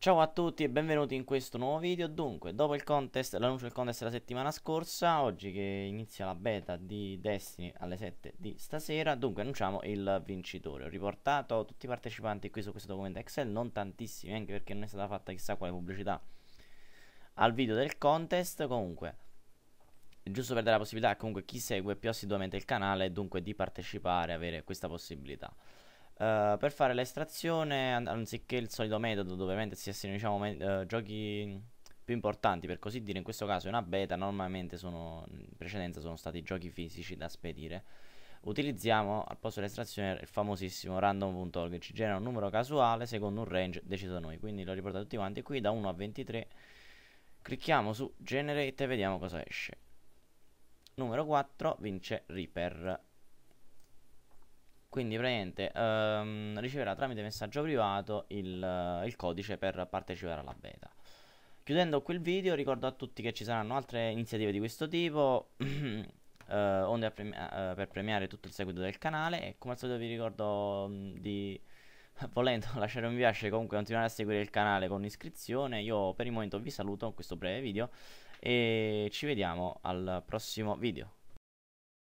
Ciao a tutti e benvenuti in questo nuovo video. Dunque, dopo il contest, l'annuncio del contest della settimana scorsa, oggi che inizia la beta di Destiny alle 7 di stasera, dunque annunciamo il vincitore. Ho riportato tutti i partecipanti qui su questo documento Excel, non tantissimi, anche perché non è stata fatta chissà quale pubblicità al video del contest, comunque giusto per dare la possibilità comunque chi segue più assiduamente il canale dunque di partecipare avere questa possibilità Uh, per fare l'estrazione, anziché il solito metodo dove mentre si assinano diciamo, uh, giochi più importanti, per così dire, in questo caso è una beta, normalmente sono, in precedenza sono stati giochi fisici da spedire. Utilizziamo al posto dell'estrazione il famosissimo random.org che ci genera un numero casuale secondo un range deciso noi, quindi lo riporto tutti quanti qui da 1 a 23. Clicchiamo su generate e vediamo cosa esce. Numero 4 vince Reaper quindi praticamente um, riceverà tramite messaggio privato il, uh, il codice per partecipare alla beta. Chiudendo qui il video ricordo a tutti che ci saranno altre iniziative di questo tipo Uh, premi uh, per premiare tutto il seguito del canale e come al solito vi ricordo mh, mm, di volendo lasciare un mi piace comunque continuare a seguire il canale con iscrizione io per il momento vi saluto con questo breve video e ci vediamo al prossimo video